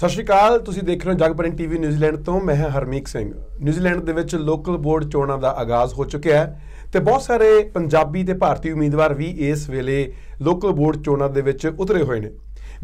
ਸਤਿ ਸ਼੍ਰੀ ਅਕਾਲ ਤੁਸੀਂ ਦੇਖ ਰਹੇ ਹੋ ਜਗਬਰਨ ਟੀਵੀ ਨਿਊਜ਼ੀਲੈਂਡ ਤੋਂ ਮੈਂ ਹਾਂ ਹਰਮੀਕ ਸਿੰਘ ਨਿਊਜ਼ੀਲੈਂਡ ਦੇ ਵਿੱਚ ਲੋਕਲ ਬੋਰਡ ਚੋਣਾਂ ਦਾ ਆਗਾਜ਼ ਹੋ ਚੁੱਕਿਆ ਹੈ ਤੇ ਬਹੁਤ ਸਾਰੇ ਪੰਜਾਬੀ ਤੇ ਭਾਰਤੀ ਉਮੀਦਵਾਰ ਵੀ ਇਸ ਵੇਲੇ ਲੋਕਲ ਬੋਰਡ ਚੋਣਾਂ ਦੇ ਵਿੱਚ ਉਤਰੇ ਹੋਏ ਨੇ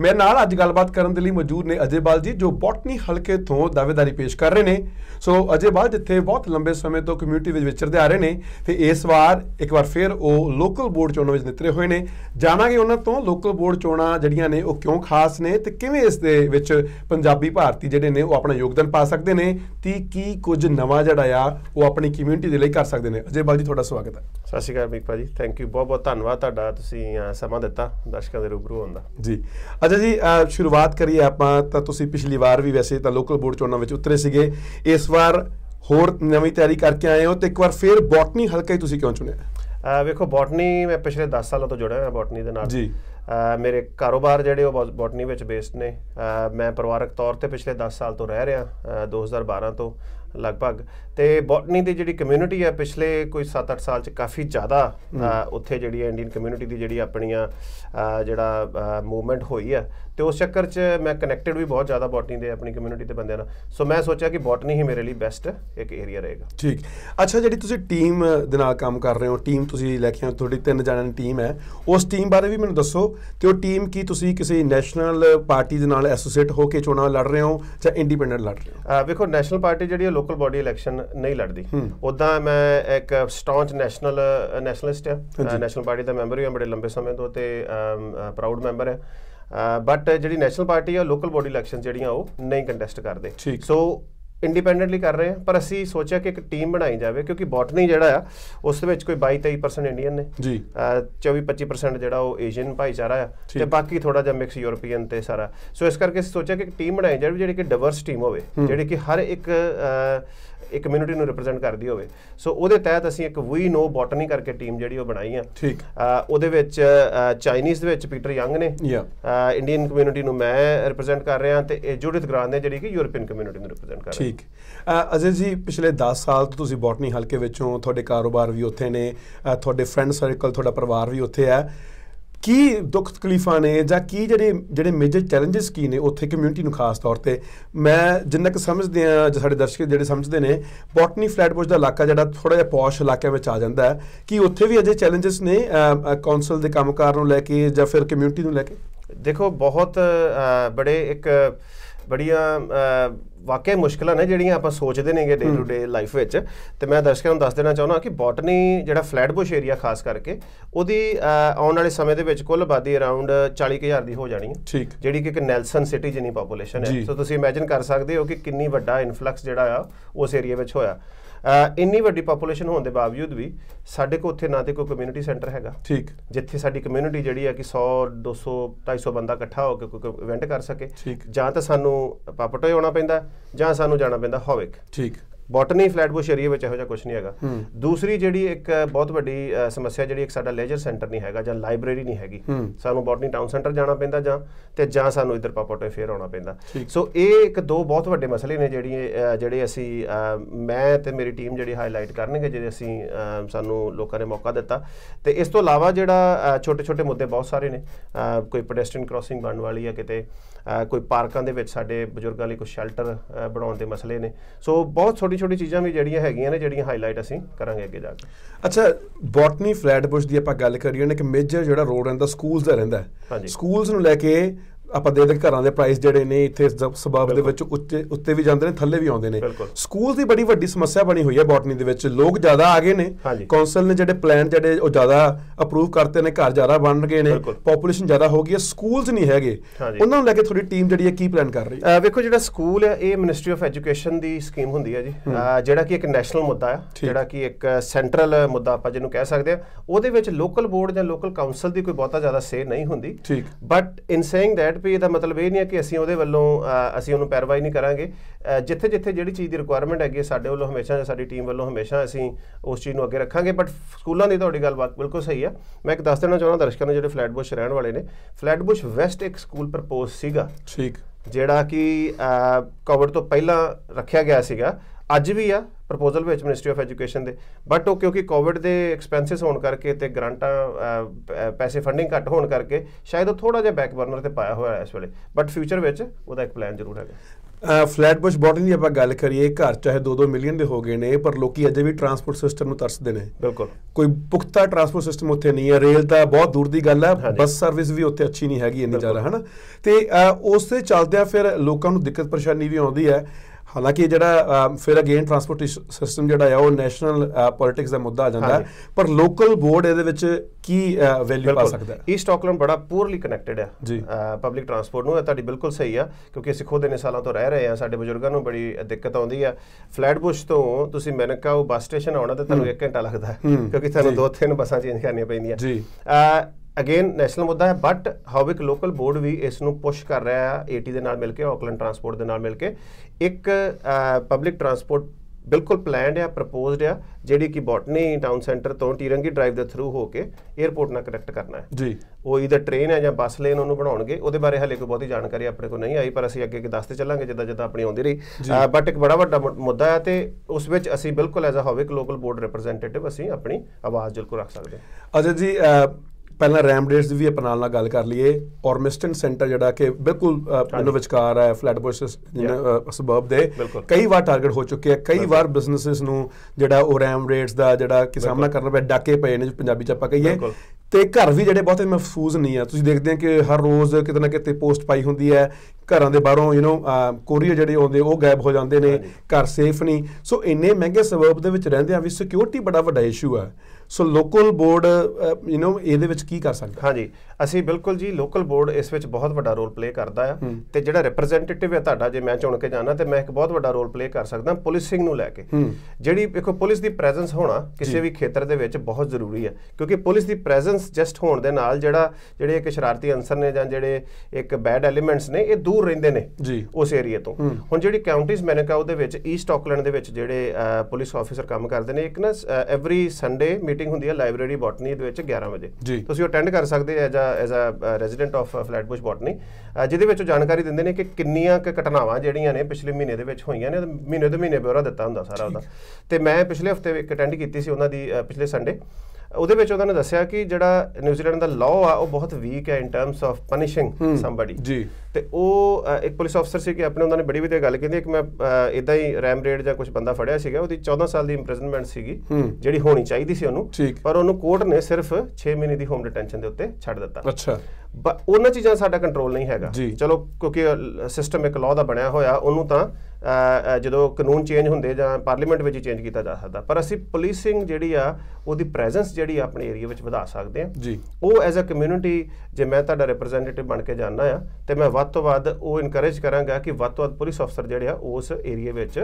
ਮੇਰੇ ਨਾਲ ਅੱਜ ਗੱਲਬਾਤ ਕਰਨ ਦੇ ਲਈ ਮੌਜੂਦ ਨੇ ਅਜੇ ਬਾਲ ਜੀ ਜੋ ਬੋਟਨੀ ਹਲਕੇ ਤੋਂ ਦਾਅਵੇਦਾਰੀ ਪੇਸ਼ ਕਰ ਰਹੇ ਨੇ ਸੋ ਅਜੇ ਬਾਲ ਜਿੱਥੇ ਬਹੁਤ ਲੰਬੇ ਸਮੇਂ ਤੋਂ ਕਮਿਊਨਿਟੀ ਵਿੱਚ ਵਿਚਰਦੇ ਆ ਰਹੇ ਨੇ ਤੇ ਇਸ ਵਾਰ ਇੱਕ ਵਾਰ ਫਿਰ ਉਹ ਲੋਕਲ ਬੋਰਡ ਚੋਣਾਂ ਵਿੱਚ ਨਿਤਰੇ ਹੋਏ ਨੇ ਜਾਣਾਂਗੇ ਉਹਨਾਂ ਤੋਂ ਲੋਕਲ ਬੋਰਡ ਚੋਣਾਂ ਜਿਹੜੀਆਂ ਨੇ ਉਹ ਕਿਉਂ ਖਾਸ ਨੇ ਤੇ ਕਿਵੇਂ ਇਸ ਦੇ ਵਿੱਚ ਪੰਜਾਬੀ ਭਾਰਤੀ ਜਿਹੜੇ ਨੇ ਉਹ ਆਪਣਾ ਯੋਗਦਾਨ ਪਾ ਸਕਦੇ ਨੇ ਤੇ ਕੀ ਕੁਝ ਨਵਾਂ ਜੜਾ ਆ ਉਹ ਆਪਣੀ ਕਮਿਊਨਿਟੀ ਦੇ ਲਈ ਕਰ ਸਕਦੇ ਨੇ ਅਜੇ ਬਾਲ ਜੀ ਤੁਹਾਡਾ ਸਵਾਗਤ ਹੈ ਸਤਿ ਸ਼੍ਰੀ ਅਕਾਲ ਮਿਕਪਾ ਜੀ ਥੈਂਕ ਯੂ ਬਹੁਤ ਬਹੁਤ ਧੰਨਵਾਦ ਤੁਹਾਡਾ ਤੁਸੀਂ ਸਮਾਂ ਦਿੱਤਾ ਦਰਸ਼ਕਾਂ ਦੇ ਰੂਬਰੂ ਹੋਣ ਦਾ ਜੀ ਅੱਛਾ ਜੀ ਸ਼ੁਰੂਆਤ ਕਰੀਏ ਆਪਾਂ ਤਾਂ ਤੁਸੀਂ ਪਿਛਲੀ ਵਾਰ ਵੀ ਵੈਸੇ ਤਾਂ ਲੋਕਲ ਬੋਰਡ ਚੋਣਾਂ ਵਿੱਚ ਉਤਰੇ ਸੀਗੇ ਇਸ ਵਾਰ ਹੋਰ ਨਵੀਂ ਤਿਆਰੀ ਕਰਕੇ ਆਏ ਹੋ ਤੇ ਇੱਕ ਵਾਰ ਫੇਰ ਬੋਟਨੀ ਹਲਕਾ ਹੀ ਤੁਸੀਂ ਕਿਉਂ ਚੁਣਿਆ ਵੇਖੋ ਬੋਟਨੀ ਮੈਂ ਪਿਛਲੇ 10 ਸਾਲਾਂ ਤੋਂ ਜੁੜਿਆ ਹਾਂ ਬੋਟਨੀ ਦੇ ਨਾਲ ਜੀ ਮੇਰੇ ਕਾਰੋਬਾਰ ਜਿਹੜੇ ਉਹ ਬੋਟਨੀ ਵਿੱਚ ਬੇਸਡ ਨੇ ਮੈਂ ਪਰਿਵਾਰਕ ਤੌਰ ਤੇ ਪਿਛਲੇ 10 ਸਾਲ ਤੋਂ ਰਹਿ ਰਿਹਾ 2012 ਤੋਂ ਲਗਭਗ ਤੇ ਬੋਟਨੀ ਦੀ ਜਿਹੜੀ ਕਮਿਊਨਿਟੀ ਹੈ ਪਿਛਲੇ ਕੋਈ 7-8 ਸਾਲ ਚ ਕਾਫੀ ਜ਼ਿਆਦਾ ਉੱਥੇ ਜਿਹੜੀ ਹੈ ਇੰਡੀਅਨ ਕਮਿਊਨਿਟੀ ਦੀ ਜਿਹੜੀ ਆਪਣੀਆਂ ਜਿਹੜਾ ਮੂਵਮੈਂਟ ਹੋਈ ਹੈ ਤੇ ਉਸ ਚੱਕਰ ਚ ਮੈਂ ਕਨੈਕਟਡ ਵੀ ਬਹੁਤ ਜ਼ਿਆਦਾ ਬੋਟਨੀ ਦੇ ਆਪਣੀ ਕਮਿਊਨਿਟੀ ਦੇ ਬੰਦਿਆਂ ਨਾਲ ਸੋ ਮੈਂ ਸੋਚਿਆ ਕਿ ਬੋਟਨੀ ਹੀ ਮੇਰੇ ਲਈ ਬੈਸਟ ਇੱਕ ਏਰੀਆ ਰਹੇਗਾ ਠੀਕ ਅੱਛਾ ਜਿਹੜੀ ਤੁਸੀਂ ਟੀਮ ਦੇ ਨਾਲ ਕੰਮ ਕਰ ਰਹੇ ਹੋ ਟੀਮ ਤੁਸੀਂ ਲੈ ਕੇ ਤੁਹਾਡੀ ਤਿੰਨ ਜਣਾਂ ਦੀ ਟੀਮ ਹੈ ਉਸ ਟੀਮ ਬਾਰੇ ਵੀ ਮੈਨੂੰ ਦੱਸੋ ਕਿ ਉਹ ਟੀਮ ਕੀ ਤੁਸੀਂ ਕਿਸੇ ਨੈਸ਼ਨਲ ਪਾਰਟੀ ਦੇ ਨਾਲ ਐਸੋਸੀਏਟ ਹੋ ਕੇ ਚੋਣਾਂ ਲੜ ਰਹੇ ਹੋ ਜਾਂ ਇੰਡੀਪੈਂਡੈਂਟ ਲੜ ਰਹੇ ਹੋ ਵੇਖੋ ਨੈਸ਼ਨਲ ਪਾਰਟੀ ਜਿਹੜੀ ਹੈ ਲੋਕਲ ਬਾਡੀ ਇਲੈਕਸ਼ਨ ਨਹੀਂ ਲੜਦੀ ਉਦਾਂ ਮੈਂ ਇੱਕ ਸਟੌਂਚ ਨੈਸ਼ਨਲ ਨੈਸ਼ਨਲਿਸਟ ਹਾਂ ਨੈਸ਼ਨਲ ਪਾਰਟੀ ਦਾ ਮੈਂਬਰ ਹਾਂ ਬੜੇ ਲੰਬੇ ਸਮੇਂ ਤੋਂ ਤੇ ਪ੍ਰਾਊਡ ਮੈਂਬਰ ਹਾਂ ਬਟ ਜਿਹੜੀ ਨੈਸ਼ਨਲ ਪਾਰਟੀ ਆ ਲੋਕਲ ਬਾਡੀ ਇਲੈਕਸ਼ਨ ਜਿਹੜੀਆਂ ਉਹ ਨਹੀਂ ਕੰਟੈਸਟ ਕਰਦੇ ਸੋ ਇੰਡੀਪੈਂਡੈਂਟਲੀ ਕਰ ਰਹੇ ਆ ਪਰ ਅਸੀਂ ਸੋਚਿਆ ਕਿ ਇੱਕ ਟੀਮ ਬਣਾਈ ਜਾਵੇ ਕਿਉਂਕਿ ਬੋਟਨੀ ਜਿਹੜਾ ਆ ਉਸ ਵਿੱਚ ਕੋਈ 22 23% ਇੰਡੀਅਨ ਨੇ ਜੀ 24 25% ਜਿਹੜਾ ਉਹ ਏਸ਼ੀਅਨ ਭਾਈਚਾਰਾ ਆ ਤੇ ਬਾਕੀ ਥੋੜਾ ਜਿਹਾ ਮਿਕਸ ਯੂਰੋਪੀਅਨ ਤੇ ਸਾਰਾ ਸੋ ਇਸ ਕਰਕੇ ਸੋਚਿਆ ਕਿ ਇੱਕ ਟੀਮ ਬਣਾਈ ਜਾਵੇ ਜਿਹੜੀ ਕਿ ਡਾਇਵਰਸ ਟੀਮ ਹੋਵੇ ਜਿਹੜੀ ਕਿ ਹਰ ਇੱਕ ਇੱਕ ਕਮਿਊਨਿਟੀ ਨੂੰ ਰਿਪਰੈਜ਼ੈਂਟ ਕਰਦੀ ਹੋਵੇ ਸੋ ਉਹਦੇ ਤਹਿਤ ਅਸੀਂ ਇੱਕ ਵੀ ਨੋ ਬੋਟਨੀ ਕਰਕੇ ਟੀਮ ਜਿਹੜੀ ਉਹ ਬਣਾਈ ਆ ਠੀਕ ਉਹਦੇ ਵਿੱਚ ਚਾਈਨੀਜ਼ ਦੇ ਵਿੱਚ ਪੀਟਰ ਯੰਗ ਨੇ ਇੰਡੀਅਨ ਕਮਿਊਨਿਟੀ ਨੂੰ ਮੈਂ ਰਿਪਰੈਜ਼ੈਂਟ ਕਰ ਰਿਹਾ ਤੇ ਜੂਡਿਥ ਗ੍ਰਾਂਡ ਨੇ ਜਿਹੜੀ ਕਿ ਯੂਰਪੀਅਨ ਕਮਿਊਨਿਟੀ ਨੂੰ ਰਿਪਰੈਜ਼ੈਂਟ ਕਰ ਰਹੀ ਠੀਕ ਅਜੇ ਜੀ ਪਿਛਲੇ 10 ਸਾਲ ਤੋਂ ਤੁਸੀਂ ਬੋਟਨੀ ਹਲਕੇ ਵਿੱਚੋਂ ਤੁਹਾਡੇ ਕਾਰੋਬਾਰ ਵੀ ਉੱਥੇ ਨੇ ਤੁਹਾਡੇ ਫਰੈਂਡ ਸਰਕਲ ਤੁਹਾਡਾ ਪਰਿਵਾਰ ਵੀ ਉੱਥੇ ਆ ਕੀ ਦੁੱਖ ਤਕਲੀਫਾਂ ਨੇ ਜਾਂ ਕੀ ਜਿਹੜੇ ਜਿਹੜੇ ਮੇਜਰ ਚੈਲੰਜਸ ਕੀ ਨੇ ਉੱਥੇ ਕਮਿਊਨਿਟੀ ਨੂੰ ਖਾਸ ਤੌਰ ਤੇ ਮੈਂ ਜਿੰਨਾ ਕਿ ਸਮਝਦੇ ਆ ਸਾਡੇ ਦਰਸ਼ਕ ਜਿਹੜੇ ਸਮਝਦੇ ਨੇ ਬੋਟਨੀ ਫਲੈਟਬੁਸ਼ ਦਾ ਇਲਾਕਾ ਜਿਹੜਾ ਥੋੜਾ ਜਿਹਾ ਪੌਸ਼ ਇਲਾਕੇ ਵਿੱਚ ਆ ਜਾਂਦਾ ਹੈ ਕਿ ਉੱਥੇ ਵੀ ਅਜੇ ਚੈਲੰਜਸ ਨੇ ਕਾਉਂਸਲ ਦੇ ਕੰਮਕਾਰ ਨੂੰ ਲੈ ਕੇ ਜਾਂ ਫਿਰ ਕਮਿਊਨਿਟੀ ਨੂੰ ਲੈ ਕੇ ਦੇਖੋ ਬਹੁਤ ਬੜੇ ਇੱਕ ਬੜੀਆਂ ਵਾਕਈ ਮੁਸ਼ਕਲਾਂ ਨੇ ਜਿਹੜੀਆਂ ਆਪਾਂ ਸੋਚਦੇ ਨੇਗੇ ਡੇ ਟੂ ਡੇ ਲਾਈਫ ਵਿੱਚ ਤੇ ਮੈਂ ਦਰਸ਼ਕਾਂ ਨੂੰ ਦੱਸ ਦੇਣਾ ਚਾਹੁੰਦਾ ਕਿ ਬੋਟਨੀ ਜਿਹੜਾ ਫਲੈਟਬੁਸ਼ ਏਰੀਆ ਖਾਸ ਕਰਕੇ ਉਹਦੀ ਆਉਣ ਵਾਲੇ ਸਮੇਂ ਦੇ ਵਿੱਚ ਕੁੱਲ ਆਬਾਦੀ ਅਰਾਊਂਡ 40000 ਦੀ ਹੋ ਜਾਣੀ ਹੈ ਜਿਹੜੀ ਕਿ ਇੱਕ ਨੈਲਸਨ ਸਿਟੀ ਜਿੰਨੀ ਪੋਪੂਲੇਸ਼ਨ ਹੈ ਸੋ ਤੁਸੀਂ ਇਮੇਜਿਨ ਕਰ ਸਕਦੇ ਹੋ ਕਿ ਕਿੰਨੀ ਵੱਡਾ ਇਨਫਲਕਸ ਜਿਹੜਾ ਆ ਉਸ ਏਰੀਆ ਵਿੱਚ ਹੋਇਆ ਇੰਨੀ ਵੱਡੀ ਪੋਪੂਲੇਸ਼ਨ ਹੋਣ ਦੇ ਬਾਵਜੂਦ ਵੀ ਸਾਡੇ ਕੋਲ ਉੱਥੇ ਨਾ ਤੇ ਕੋਈ ਕਮਿਊਨਿਟੀ ਸੈਂਟਰ ਹੈਗਾ ਠੀਕ ਜਿੱਥੇ ਸਾਡੀ ਕਮਿਊਨਿਟੀ ਜਿਹੜੀ ਆ ਕਿ 100 200 250 ਬੰਦਾ ਇਕੱਠਾ ਹੋ ਕੇ ਕੋਈ ਇਵੈਂਟ ਕਰ ਸਕੇ ਜਾਂ ਤਾਂ ਸਾਨੂੰ ਪਾਪਟੋਏ ਆਉਣਾ ਪੈਂਦਾ ਜਾਂ ਸਾਨੂੰ ਜਾਣਾ ਪੈਂਦਾ ਹੋਵੇਕ ਠੀਕ ਬੋਟਨੀ ਫਲੈਟਬੁਸ਼ ਏਰੀਆ ਵਿੱਚ ਇਹੋ ਜਿਹਾ ਕੁਝ ਨਹੀਂ ਹੈਗਾ ਦੂਸਰੀ ਜਿਹੜੀ ਇੱਕ ਬਹੁਤ ਵੱਡੀ ਸਮੱਸਿਆ ਜਿਹੜੀ ਇੱਕ ਸਾਡਾ ਲੇਜਰ ਸੈਂਟਰ ਨਹੀਂ ਹੈਗਾ ਜਾਂ ਲਾਇਬ੍ਰੇਰੀ ਨਹੀਂ ਹੈਗੀ ਸਾਨੂੰ ਬੋਟਨੀ ਟਾਊਨ ਸੈਂਟਰ ਜਾਣਾ ਪੈਂਦਾ ਜਾਂ ਤੇ ਜਾਂ ਸਾਨੂੰ ਇਧਰ ਪਾਪੋਟੇ ਫੇਰ ਆਉਣਾ ਪੈਂਦਾ ਸੋ ਇਹ ਇੱਕ ਦੋ ਬਹੁਤ ਵੱਡੇ ਮਸਲੇ ਨੇ ਜਿਹੜੀ ਜਿਹੜੇ ਅਸੀਂ ਮੈਂ ਤੇ ਮੇਰੀ ਟੀਮ ਜਿਹੜੀ ਹਾਈਲਾਈਟ ਕਰਨਗੇ ਜਿਹੜੇ ਅਸੀਂ ਸਾਨੂੰ ਲੋਕਾਂ ਨੇ ਮੌਕਾ ਦਿੱਤਾ ਤੇ ਇਸ ਤੋਂ ਇਲਾਵਾ ਜਿਹੜਾ ਛੋਟੇ ਛੋਟੇ ਮੁੱਦੇ ਬਹੁਤ ਸਾਰੇ ਨੇ ਕੋਈ ਪੈਡੈਸਟਰੀਅਨ ਕ੍ਰਾਸਿੰਗ ਬਣਨ ਵਾਲੀ ਹੈ ਕਿਤੇ ਕੋਈ ਪਾਰਕਾਂ ਦੇ ਵਿੱਚ ਸਾਡੇ ਬਜ਼ੁਰਗਾਂ ਲਈ ਕੋਈ ਸ਼ੈਲਟਰ ਬਣਾਉਣ ਦੇ ਮਸਲੇ ਨੇ ਸੋ ਬਹੁਤ ਛੋਟੀ ਛੋਟੀ ਚੀਜ਼ਾਂ ਵੀ ਜਿਹੜੀਆਂ ਹੈਗੀਆਂ ਨੇ ਜਿਹੜੀਆਂ ਹਾਈਲਾਈਟ ਅਸੀਂ ਕਰਾਂਗੇ ਅੱਗੇ ਜਾ ਕੇ ਅੱਛਾ ਬੋਟਨੀ ਫਲੈਟ ਬੁਸ਼ ਦੀ ਆਪਾਂ ਗੱਲ ਕਰੀਏ ਨੇ ਕਿ ਮੇਜਰ ਜਿਹੜਾ ਰੋਲ ਰਹਿੰਦਾ ਸਕੂਲਸ ਦਾ ਰਹਿੰਦਾ ਸਕੂਲਸ ਨੂੰ ਲੈ ਕੇ ਆਪਾਂ ਦੇਖਦੇ ਘਰਾਂ ਦੇ ਪ੍ਰਾਈਸ ਜਿਹੜੇ ਨੇ ਇੱਥੇ ਸਬਬ ਦੇ ਵਿੱਚ ਉੱਤੇ ਉੱਤੇ ਵੀ ਜਾਂਦੇ ਨੇ ਥੱਲੇ ਵੀ ਆਉਂਦੇ ਨੇ ਸਕੂਲ ਦੀ ਬੜੀ ਵੱਡੀ ਸਮੱਸਿਆ ਬਣੀ ਹੋਈ ਹੈ ਬੋਟਨੀ ਦੇ ਵਿੱਚ ਲੋਕ ਜ਼ਿਆਦਾ ਆ ਗਏ ਨੇ ਕਾਉਂਸਲ ਨੇ ਜਿਹੜੇ ਪਲਾਨ ਜਿਹੜੇ ਉਹ ਜ਼ਿਆਦਾ ਅਪਰੂਵ ਕਰਤੇ ਨੇ ਘਰ ਜ਼ਿਆਦਾ ਬਣ ਗਏ ਨੇ ਪੋਪੂਲੇਸ਼ਨ ਜ਼ਿਆਦਾ ਹੋ ਗਈ ਹੈ ਸਕੂਲਸ ਨਹੀਂ ਹੈਗੇ ਉਹਨਾਂ ਨੂੰ ਲੈ ਕੇ ਤੁਹਾਡੀ ਟੀਮ ਜਿਹੜੀ ਹੈ ਕੀ ਪਲਾਨ ਕਰ ਰਹੀ ਹੈ ਵੇਖੋ ਜਿਹੜਾ ਸਕੂਲ ਹੈ ਇਹ ਮਿਨਿਸਟਰੀ ਆਫ ਐਜੂਕੇਸ਼ਨ ਦੀ ਸਕੀਮ ਹੁੰਦੀ ਹੈ ਜੀ ਜਿਹੜਾ ਕਿ ਇੱਕ ਨੈਸ਼ਨਲ ਮੁੱਦਾ ਹੈ ਜਿਹੜਾ ਕਿ ਇੱਕ ਸੈਂਟਰਲ ਮੁੱਦਾ ਆਪਾਂ ਜਿਹਨੂੰ ਕਹਿ ਸਕਦੇ ਆ ਉਹਦੇ ਵਿੱਚ ਲੋਕਲ ਬੋਰਡ ਜਾਂ ਲੋਕਲ ਕਾਉਂਸਲ ਦੀ ਕੋਈ ਬਹੁਤਾ ਜ਼ਿਆਦਾ ਸੇ ਨਹੀਂ ਹੁੰਦੀ but in saying that flat ਪੇ ਦਾ ਮਤਲਬ ਇਹ ਨਹੀਂ ਹੈ ਕਿ ਅਸੀਂ ਉਹਦੇ ਵੱਲੋਂ ਅਸੀਂ ਉਹਨੂੰ ਪੈਰਵਾਈ ਨਹੀਂ ਕਰਾਂਗੇ ਜਿੱਥੇ ਜਿੱਥੇ ਜਿਹੜੀ ਚੀਜ਼ ਦੀ ਰਿਕੁਆਇਰਮੈਂਟ ਹੈਗੀ ਸਾਡੇ ਵੱਲੋਂ ਹਮੇਸ਼ਾ ਸਾਡੀ ਟੀਮ ਵੱਲੋਂ ਹਮੇਸ਼ਾ ਅਸੀਂ ਉਸ ਚੀਜ਼ ਨੂੰ ਅੱਗੇ ਰੱਖਾਂਗੇ ਬਟ ਸਕੂਲਾਂ ਦੀ ਤੁਹਾਡੀ ਗੱਲ ਬਿਲਕੁਲ ਸਹੀ ਹੈ ਮੈਂ ਇੱਕ ਦੱਸ ਦੇਣਾ ਚਾਹੁੰਦਾ ਦਰਸ਼ਕਾਂ ਨੂੰ ਜਿਹੜੇ ਫਲੈਟ ਬੁਸ਼ ਰਹਿਣ ਵਾਲੇ ਨੇ ਫਲੈਟ ਬੁਸ਼ ਵੈਸਟ ਇੱਕ ਸਕੂਲ ਪ੍ਰਪੋਜ਼ ਸੀਗਾ ਠੀਕ ਜਿਹੜਾ ਕਿ ਕਵਰ ਤੋਂ ਪਹਿਲਾਂ ਰੱਖਿਆ ਗਿਆ ਸੀਗਾ ਅੱਜ ਵੀ ਆ ਪ੍ਰਪੋਜ਼ਲ ਵਿੱਚ ਮਿਨਿਸਟਰੀ ਆਫ ਐਜੂਕੇਸ਼ਨ ਦੇ ਬਟ ਉਹ ਕਿਉਂਕਿ ਕੋਵਿਡ ਦੇ ਐਕਸਪੈਂਸਸ ਹੋਣ ਕਰਕੇ ਤੇ ਗ੍ਰਾਂਟਾਂ ਪੈਸੇ ਫੰਡਿੰਗ ਘੱਟ ਹੋਣ ਕਰਕੇ ਸ਼ਾਇਦ ਉਹ ਥੋੜਾ ਜਿਹਾ ਬੈਕ ਬਰਨਰ ਤੇ ਪਾਇਆ ਹੋਇਆ ਹੈ ਇਸ ਵੇਲੇ ਬਟ ਫਿਊਚਰ ਵਿੱਚ ਉਹਦਾ ਇੱਕ ਪਲਾਨ ਜ਼ਰੂਰ ਹੈਗਾ ਫਲੈਟ ਬੁਸ਼ ਬੋਟਲ ਦੀ ਆਪਾਂ ਗੱਲ ਕਰੀਏ ਘਰ ਚਾਹੇ 2-2 ਮਿਲੀਅਨ ਦੇ ਹੋ ਗਏ ਨੇ ਪਰ ਲੋਕੀ ਅਜੇ ਵੀ ਟਰਾਂਸਪੋਰਟ ਸਿਸਟਮ ਨੂੰ ਤਰਸਦੇ ਨੇ ਬਿਲਕੁਲ ਕੋਈ ਪੁਖਤਾ ਟਰਾਂਸਪੋਰਟ ਸਿਸਟਮ ਉੱਥੇ ਨਹੀਂ ਹੈ ਰੇਲ ਤਾਂ ਬਹੁਤ ਦੂਰ ਦੀ ਗੱਲ ਹੈ ਬੱਸ ਸਰਵਿਸ ਵੀ ਉੱਥੇ ਅੱਛੀ ਨਹੀਂ ਹੈਗੀ ਇੰਨੀ ਜ਼ਿਆਦਾ ਹਨਾ ਤੇ ਉਸੇ ਤੇ ਚੱਲਦਿਆਂ ਫਿਰ ਲੋਕਾਂ ਨੂੰ ਦਿੱਕਤ ਪਰੇਸ਼ਾਨੀ ਵੀ ਆਉਂਦੀ ਹੈ ਹਾਲਾਂਕਿ ਜਿਹੜਾ ਫਿਰ ਅਗੇਨ ਟਰਾਂਸਪੋਰਟੇਸ਼ਨ ਸਿਸਟਮ ਜਿਹੜਾ ਆ ਉਹ ਨੈਸ਼ਨਲ ਪੋਲਿਟਿਕਸ ਦਾ ਮੁੱਦਾ ਆ ਜਾਂਦਾ ਪਰ ਲੋਕਲ ਬੋਰਡ ਇਹਦੇ ਵਿੱਚ ਕੀ ਵੈਲਿਊ ਪਾ ਸਕਦਾ ਹੈ ਇਹ ਸਟਾਕਲਮ ਬੜਾ ਪੂਰਲੀ ਕਨੈਕਟਡ ਆ ਪਬਲਿਕ ਟਰਾਂਸਪੋਰਟ ਨੂੰ ਇਹ ਤੁਹਾਡੀ ਬਿਲਕੁਲ ਸਹੀ ਆ ਕਿਉਂਕਿ ਅਸੀਂ ਖੁਦ ਇਹਨੇ ਸਾਲਾਂ ਤੋਂ ਰਹਿ ਰਹੇ ਆ ਸਾਡੇ ਬਜ਼ੁਰਗਾਂ ਨੂੰ ਬੜੀ ਦਿੱਕਤ ਆਉਂਦੀ ਆ ਫਲੈਟਬੁਸ਼ ਤੋਂ ਤੁਸੀਂ ਮੈਨਕਾ ਉਹ ਬੱਸ ਸਟੇਸ਼ਨ ਆਉਣਾ ਤੇ ਤੁਹਾਨੂੰ 1 ਘੰਟਾ ਲੱਗਦਾ ਕਿਉਂਕਿ ਤੁਹਾਨੂੰ ਦੋ ਤਿੰਨ ਬੱਸਾਂ ਚੇਂਜ ਕਰਨੀਆਂ ਪੈਂਦੀਆਂ ਜੀ ਅਗੇਨ ਨੈਸ਼ਨਲ ਮੁੱਦਾ ਹੈ ਬਟ ਹਾਵਿਕ ਲੋਕਲ ਬੋਰਡ ਵੀ ਇਸ ਨੂੰ ਪੁਸ਼ ਕਰ ਰਿਹਾ ਹੈ ਏਟੀ ਦੇ ਨਾਲ ਮਿਲ ਕੇ ਆਕਲੈਂਡ ਟਰਾਂਸਪੋਰਟ ਦੇ ਨਾਲ ਮਿਲ ਕੇ ਇੱਕ ਪਬਲਿਕ ਟਰਾਂਸਪੋਰਟ ਬਿਲਕੁਲ ਪਲਾਨਡ ਹੈ ਪ੍ਰਪੋਜ਼ਡ ਹੈ ਜਿਹੜੀ ਕਿ ਬੋਟਨੀ ਟਾਊਨ ਸੈਂਟਰ ਤੋਂ ਟੀਰੰਗੀ ਡਰਾਈਵ ਦੇ ਥਰੂ ਹੋ ਕੇ 에어ਪੋਰਟ ਨਾਲ ਕਨੈਕਟ ਕਰਨਾ ਹੈ ਜੀ ਉਹ ਇਹਦਾ ਟ੍ਰੇਨ ਹੈ ਜਾਂ ਬੱਸ ਲੇਨ ਉਹਨੂੰ ਬਣਾਉਣਗੇ ਉਹਦੇ ਬਾਰੇ ਹਲੇ ਕੋਈ ਬਹੁਤੀ ਜਾਣਕਾਰੀ ਆਪਣੇ ਕੋਲ ਨਹੀਂ ਆਈ ਪਰ ਅਸੀਂ ਅੱਗੇ ਅੱਗੇ ਦੱਸਦੇ ਚੱਲਾਂਗੇ ਜਿੱਦਾਂ ਜਿੱਦਾਂ ਆਪਣੀ ਆਉਂਦੀ ਰਹੀ ਬਟ ਇੱਕ ਬੜਾ ਵੱਡਾ ਮੁੱਦਾ ਹੈ ਤੇ ਉਸ ਵਿੱਚ ਅਸੀਂ ਬਿਲਕੁਲ as a Howick local board representative ਅਸੀਂ ਆਪਣੀ ਆਵਾਜ਼ ਬਿਲਕੁਲ ਰੱਖ ਸਕਦੇ ਹਾਂ ਅਜੇ ਜੀ ਪਹਿਲਾਂ ਰੈਮਡੇਸ ਦੀ ਵੀ ਆਪਾਂ ਨਾਲ ਨਾਲ ਗੱਲ ਕਰ ਲਈਏ ਔਰਮਿਸਟਨ ਸੈਂਟਰ ਜਿਹੜਾ ਕਿ ਬਿਲਕੁਲ ਇਹਨੂੰ ਵਿਚਕਾਰ ਹੈ ਫਲੈਟ ਬੋਸ਼ਸ ਸਬਬ ਦੇ ਕਈ ਵਾਰ ਟਾਰਗੇਟ ਹੋ ਚੁੱਕੇ ਆ ਕਈ ਵਾਰ ਬਿਜ਼ਨੈਸਸ ਨੂੰ ਜਿਹੜਾ ਉਹ ਰੇਟਸ ਦਾ ਜਿਹੜਾ ਕਿ ਸਾਹਮਣਾ ਕਰਨਾ ਪਿਆ ਡਾਕੇ ਪਏ ਨੇ ਪੰਜਾਬੀ ਚ ਆਪਾਂ ਕਹੀਏ ਤੇ ਘਰ ਵੀ ਜਿਹੜੇ ਬਹੁਤੇ ਮਹਿਫੂਜ਼ ਨਹੀਂ ਆ ਤੁਸੀਂ ਦੇਖਦੇ ਆ ਕਿ ਹਰ ਰੋਜ਼ ਕਿਤੇ ਨਾ ਕਿਤੇ ਪੋਸਟ ਪਾਈ ਹੁੰਦੀ ਹੈ ਘਰਾਂ ਦੇ ਬਾਹਰੋਂ ਯੂ نو ਕੋਰੀਅਰ ਜਿਹੜੇ ਆਉਂਦੇ ਉਹ ਗਾਇਬ ਹੋ ਜਾਂਦੇ ਨੇ ਘਰ ਸੇਫ ਨਹੀਂ ਸੋ ਇੰਨੇ ਮਹਿੰਗੇ ਸਬਰਬ ਦੇ ਵਿੱਚ ਰਹਿੰਦੇ ਆ ਵੀ ਸਿਕਿਉਰਿਟੀ ਬੜਾ ਵੱਡਾ ਇਸ਼ੂ ਆ so local board you know ਇਹਦੇ ਵਿੱਚ ਕੀ ਕਰ ਸਕਦਾ ਹਾਂਜੀ ਅਸੀਂ ਬਿਲਕੁਲ ਜੀ ਲੋਕਲ ਬੋਰਡ ਇਸ ਵਿੱਚ ਬਹੁਤ ਵੱਡਾ ਰੋਲ ਪਲੇ ਕਰਦਾ ਆ ਤੇ ਜਿਹੜਾ ਰਿਪਰੈਜ਼ੈਂਟੇਟਿਵ ਹੈ ਤੁਹਾਡਾ ਜੇ ਮੈਂ ਚੁਣ ਕੇ ਜਾਣਾ ਤੇ ਮੈਂ ਇੱਕ ਬਹੁਤ ਵੱਡਾ ਰੋਲ ਪਲੇ ਕਰ ਸਕਦਾ ਪੁਲਿਸਿੰਗ ਨੂੰ ਲੈ ਕੇ ਜਿਹੜੀ ਦੇਖੋ ਪੁਲਿਸ ਦੀ ਪ੍ਰੈਜ਼ੈਂਸ ਹੋਣਾ ਕਿਸੇ ਵੀ ਖੇਤਰ ਦੇ ਵਿੱਚ ਬਹੁਤ ਜ਼ਰੂਰੀ ਹੈ ਕਿਉਂਕਿ ਪੁਲਿਸ ਦੀ ਪ੍ਰੈਜ਼ੈਂਸ ਜਸਟ ਹੋਣ ਦੇ ਨਾਲ ਜਿਹੜਾ ਜਿਹੜੇ ਇੱਕ ਸ਼ਰਾਰਤੀ ਅੰਸਰ ਨੇ ਜਾਂ ਜਿਹੜੇ ਇੱਕ ਬੈਡ ਐਲੀਮੈਂਟਸ ਨੇ ਇਹ ਦੂਰ ਰਹਿੰਦੇ ਨੇ ਜੀ ਉਸ ਏਰੀਆ ਤੋਂ ਹੁਣ ਜਿਹੜੀ ਕਾਉਂਟੀਜ਼ ਮੈਨਕਾਓ ਉਹਦੇ ਵਿੱਚ ਈਸਟ ਆਕਲੈਂਡ ਦੇ ਵਿੱਚ ਜਿਹੜੇ ਪੁਲਿਸ ਆਫੀਸਰ ਕੰਮ ਕਰਦੇ ਨੇ ਇੱਕ ਨਾ ਐਵਰੀ ਸੰਡੇ ਮੀਟਿੰਗ ਹੁੰਦੀ ਹੈ ਲਾਇਬ੍ਰੇਰੀ ਬੋਟਨੀ ਦੇ ਵਿੱਚ 11 ਵਜੇ ਤੁਸੀਂ ਅਟੈਂਡ ਕਰ ਸਕਦੇ ਐ ਜਾਂ as a resident of Flat Bush Botany ਜਿਹਦੇ ਵਿੱਚ ਜਾਣਕਾਰੀ ਦਿੰਦੇ ਨੇ ਕਿ ਕਿੰਨੀਆਂ ਕ ਘਟਨਾਵਾਂ ਜਿਹੜੀਆਂ ਨੇ ਪਿਛਲੇ ਮਹੀਨੇ ਦੇ ਵਿੱਚ ਹੋਈਆਂ ਨੇ ਮਹੀਨੇ ਤੋਂ ਮਹੀਨੇ ਬਿਉਰਾ ਦਿੱਤਾ ਹੁੰਦਾ ਸਾਰਾ ਉਹਦਾ ਤੇ ਮੈਂ ਪਿਛਲੇ ਹਫਤੇ ਇੱਕ ਅਟੈਂਡ ਕੀਤੀ ਸੀ ਉਹਨਾਂ ਦੀ ਪਿਛਲੇ ਸੰਡੇ ਉਹਦੇ ਵਿੱਚ ਉਹਨਾਂ ਨੇ ਦੱਸਿਆ ਕਿ ਜਿਹੜਾ ਨਿਊਜ਼ੀਲੈਂਡ ਦਾ ਲਾਅ ਆ ਉਹ ਬਹੁਤ ਵੀਕ ਹੈ in terms of punishing somebody ਜੀ ਤੇ ਉਹ ਇੱਕ ਪੁਲਿਸ ਅਫਸਰ ਸੀ ਕਿ ਆਪਣੇ ਉਹਨਾਂ ਨੇ ਬੜੀ ਵਧੀਆ ਗੱਲ ਕਹਿੰਦੀ ਕਿ ਮੈਂ ਇਦਾਂ ਹੀ ਰੈਮ ਰੇਡ ਜਾਂ ਕੁਝ ਬੰਦਾ ਫੜਿਆ ਸੀਗਾ ਉਹਦੀ 14 ਸਾਲ ਦੀ ਇੰਪ੍ਰਿਜ਼ਨਮੈਂਟ ਸੀਗੀ ਜਿਹੜੀ ਹੋਣੀ ਚਾਹੀਦੀ ਸੀ ਉਹਨੂੰ ਪਰ ਉਹਨੂੰ ਕੋਰਟ ਨੇ ਸਿਰਫ 6 ਮਹੀਨੇ ਦੀ ਹੋਮ ਡਿਟੈਂਸ਼ਨ ਦੇ ਉੱਤੇ ਛੱਡ ਦਿੱਤਾ ਅੱਛਾ ਉਹਨਾਂ ਚੀਜ਼ਾਂ ਸਾਡਾ ਕੰਟਰੋਲ ਨਹੀਂ ਹੈਗਾ ਚਲੋ ਕਿਉਂਕਿ ਸਿਸਟਮ ਇੱਕ ਲਾਅ ਦਾ ਬਣਿਆ ਹੋਇਆ ਉਹਨੂੰ ਤਾਂ ਜਦੋਂ ਕਾਨੂੰਨ ਚੇਂਜ ਹੁੰਦੇ ਜਾਂ ਪਾਰਲੀਮੈਂਟ ਵਿੱਚ ਚੇਂਜ ਕੀਤਾ ਜਾ ਸਕਦਾ ਪਰ ਅਸੀਂ ਪੁਲਿਸਿੰਗ ਜਿਹੜੀ ਆ ਉਹਦੀ ਪ੍ਰੈਜ਼ੈਂਸ ਜਿਹੜੀ ਆਪਣੇ ਏਰੀਆ ਵਿੱਚ ਵਧਾ ਸਕਦੇ ਆ ਉਹ ਐਜ਼ ਅ ਕਮਿਊਨਿਟੀ ਜੇ ਮੈਂ ਤੁਹਾਡਾ ਰਿਪਰੈਜ਼ੈਂਟੇਟਿਵ ਬਣ ਕੇ ਜਾਣਾ ਆ ਤੇ ਮੈਂ ਵੱਧ ਤੋਂ ਵੱਧ ਉਹ ਇਨਕਰੇਜ ਕਰਾਂਗਾ ਕਿ ਵੱਧ ਤੋਂ ਵੱਧ ਪੁਲਿਸ ਅਫਸਰ ਜਿਹੜੇ ਆ ਉਸ ਏਰੀਆ ਵਿੱਚ